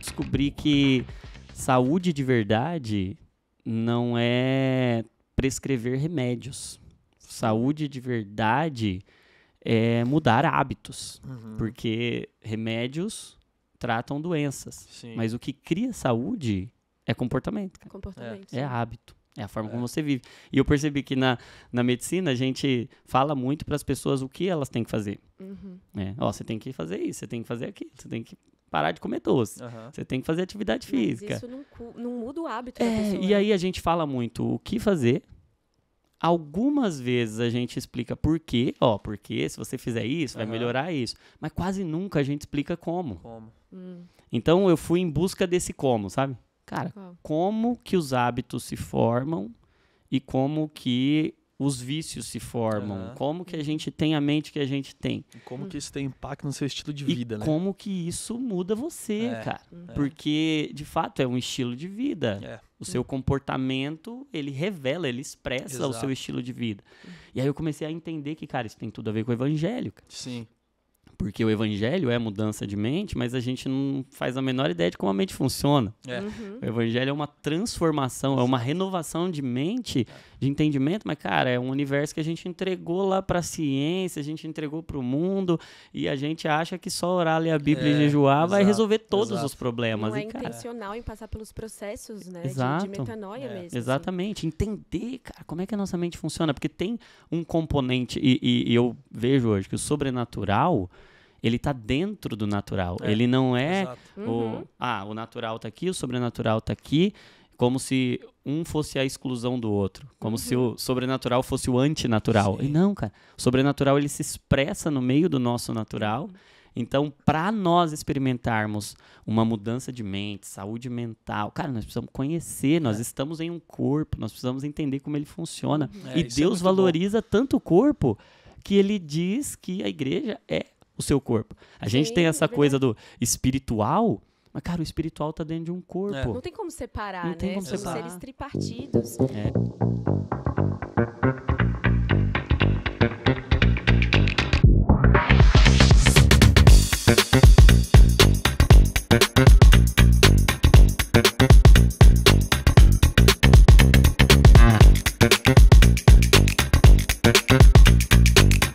Descobri que saúde de verdade não é prescrever remédios. Saúde de verdade é mudar hábitos, uhum. porque remédios tratam doenças, Sim. mas o que cria saúde é comportamento. Cara. É comportamento. É. é hábito. É a forma é. como você vive. E eu percebi que na, na medicina a gente fala muito para as pessoas o que elas têm que fazer. Uhum. É, ó, você tem que fazer isso, você tem que fazer aquilo, você tem que parar de comer doce, uhum. você tem que fazer atividade Mas física. isso não, não, muda o hábito é, da pessoa. E né? aí a gente fala muito o que fazer. Algumas vezes a gente explica por quê, ó, porque se você fizer isso, uhum. vai melhorar isso. Mas quase nunca a gente explica como. Como. Hum. Então eu fui em busca desse como, sabe? Cara, como que os hábitos se formam e como que os vícios se formam, uhum. como que a uhum. gente tem a mente que a gente tem. E como que isso tem impacto no seu estilo de e vida, né? Como que isso muda você, é, cara. Uhum. Porque, de fato, é um estilo de vida. É. O seu comportamento, ele revela, ele expressa Exato. o seu estilo de vida. Uhum. E aí eu comecei a entender que, cara, isso tem tudo a ver com o evangélico. Sim. Porque o evangelho é mudança de mente, mas a gente não faz a menor ideia de como a mente funciona. É. Uhum. O evangelho é uma transformação, é uma renovação de mente, de entendimento, mas, cara, é um universo que a gente entregou lá para a ciência, a gente entregou para o mundo, e a gente acha que só orar, ler a Bíblia é, e jejuar exato, vai resolver todos exato. os problemas. Não é e, cara, intencional em passar pelos processos né, exato, de, de metanoia é. mesmo. Exatamente. Assim. Entender, cara, como é que a nossa mente funciona, porque tem um componente, e, e, e eu vejo hoje que o sobrenatural ele está dentro do natural. É, ele não é o, uhum. ah, o natural está aqui, o sobrenatural está aqui, como se um fosse a exclusão do outro, como uhum. se o sobrenatural fosse o antinatural. Sim. E não, cara. O sobrenatural ele se expressa no meio do nosso natural. Então, para nós experimentarmos uma mudança de mente, saúde mental, cara, nós precisamos conhecer, nós é. estamos em um corpo, nós precisamos entender como ele funciona. Uhum. É, e é Deus é valoriza bom. tanto o corpo que ele diz que a igreja é o seu corpo. A gente tem é essa é coisa do espiritual, mas, cara, o espiritual está dentro de um é. corpo. É. Não tem como separar, Não né? tem como seres tripartidos. É.